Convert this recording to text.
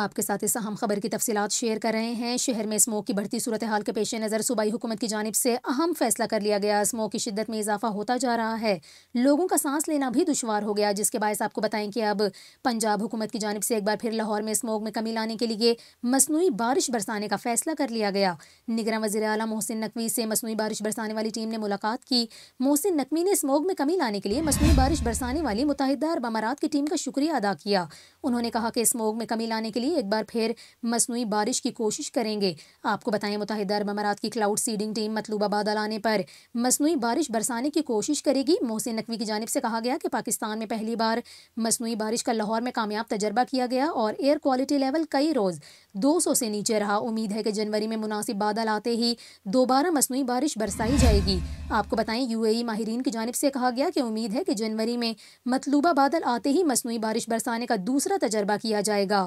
आपके साथ इस अहम खबर की तफसीत शेयर कर रहे हैं शहर में स्मोक की बढ़ती सूरत हाल के पेश नज़र सूबाई हुकूमत की जानब से अहम फैसला कर लिया गया स्मोक की शिदत में इजाफा होता जा रहा है लोगों का सांस लेना भी दुशवार हो गया जिसके बायस आपको बताएं कि अब पंजाब हुकूमत की जानब से एक बार फिर लाहौर में स्मोक में कमी लाने के लिए मसनू बारिश बरसाने का फैसला कर लिया गया निगरान वजी अला मोहसिन नकवी से मसनू बारिश बरसाने वाली टीम ने मुलाकात की मोहसिन नकवी ने स्मोक में कमी लाने के लिए मसनू बारिश बरसाने वाली मुतहदा बमारात की टीम का शुक्रिया अदा किया उन्होंने कहा कि स्मोक में कमी लाने के लिए लिए एक बार फिर मसनू बारिश की कोशिश करेंगे आपको बताएं मुतहद अरब अमारात की क्लाउड सीडिंग टीम मतलूबा बादल आने पर मसनू बारिश बरसाने की कोशिश करेगी मोहसिन नकवी की जानब से कहा गया कि पाकिस्तान में पहली बार मसनू बारिश का लाहौर में कामयाब तजर्बा किया गया और एयर क्वालिटी लेवल कई रोज़ दो सौ से नीचे रहा उम्मीद है कि जनवरी में मुनासिब बादल आते ही दोबारा मसनू बारिश बरसाई जाएगी आपको बताएं ए माहरीन की जानब से कहा गया कि उम्मीद है कि जनवरी में मतलूबा बादल आते ही मसनू बारिश बरसाने का दूसरा तजर्बा किया जाएगा